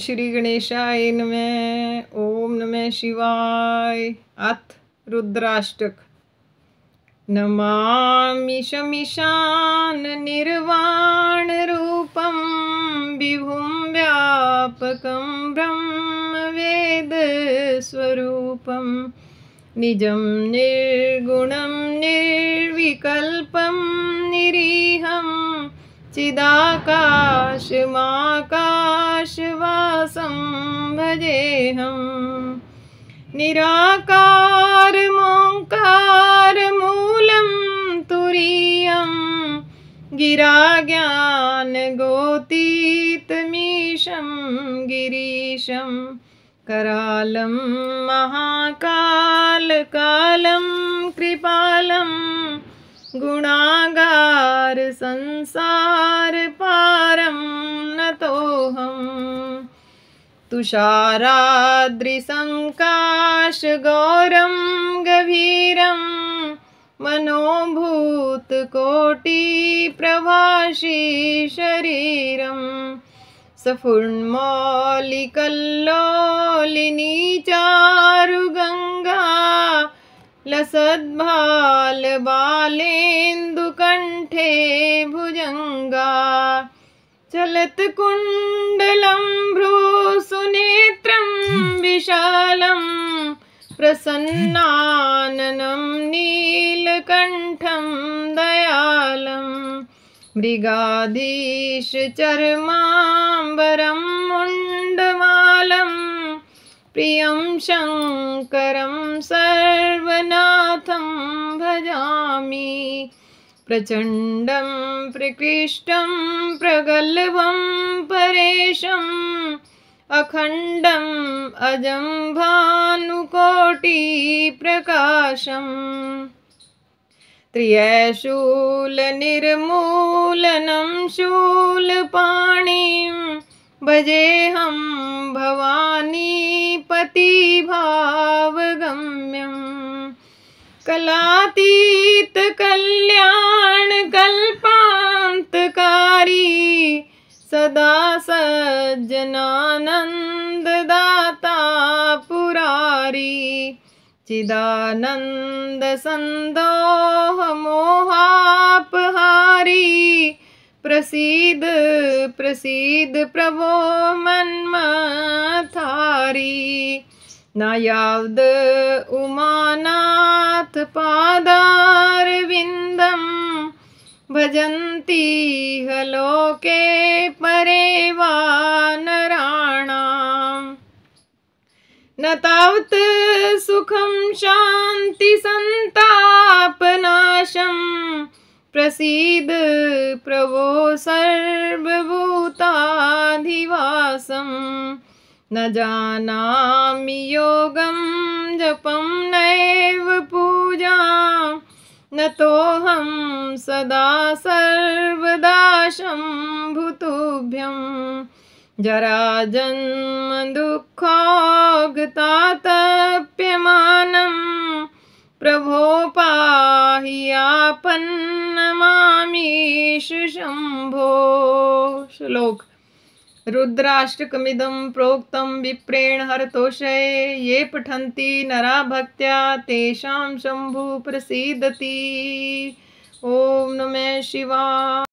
श्री गणेशाय नमः ओम नमः शिवाय अथ रुद्राष्टक नमामि शमिशान निर्वाणरूपं विभुं व्यापकं ब्रह्मवेदस्वरूपं निजं निर् चिदाकाश चिदाकाशमाकाशवासं भजेऽहं निराकारमोङ्कारमूलं तुरीयं गिराज्ञानगोतीतमीशं गिरीशं करालं महाकालकालं कृपालं गुणागा पार संसार पारं नतोऽहम् तुषाराद्रिसङ्काशगौरं गभीरं मनोभूतकोटिप्रभाषी शरीरम् सफुण्मौलिकल्लोलिनी चारुगङ्गा लसद्भाल बालेन्दुकण्ठे भुजङ्गा चलत्कुण्डलं भ्रूसुनेत्रं विशालं प्रसन्नाननं नीलकण्ठं दयालं मृगाधीशचर्माम्बरं मुण्डमालं प्रियं शङ्करं सर्व भजामि प्रचण्डं प्रकृष्टं प्रगल्भं परेशम् अखण्डम् अजं भानुकोटिप्रकाशम् त्र्यशूलनिर्मूलनं शूलपाणिं भजेऽहं भवानीपतिभावगम्यम् कलातीत कल्याण कल्पान्तकारी सदा दाता पुरारी चिदानंद संदोह मोहापहारी प्रसीद प्रसीद प्रभो मन्मथारी नायावद उमाना पादारविन्दं भजन्ति हलोके परे वा नराणाम् न तावत् सुखं शान्तिसन्तापनाशं प्रसीद प्रभो सर्वभूताधिवासम् न जानामि योगं जपं नये न तो हम सदा सर्वदा शम्भुतुभ्यं जराजन्मदुःखोगतातप्यमानं प्रभो पाहि यापन्नमामीश शंभो श्लोक रुद्राष्टकमिद प्रोक्त विप्रेण हरतोषये ये पठती नरा भक्त तेषां प्रसीदती प्रसीदति ॐ नमः शिवा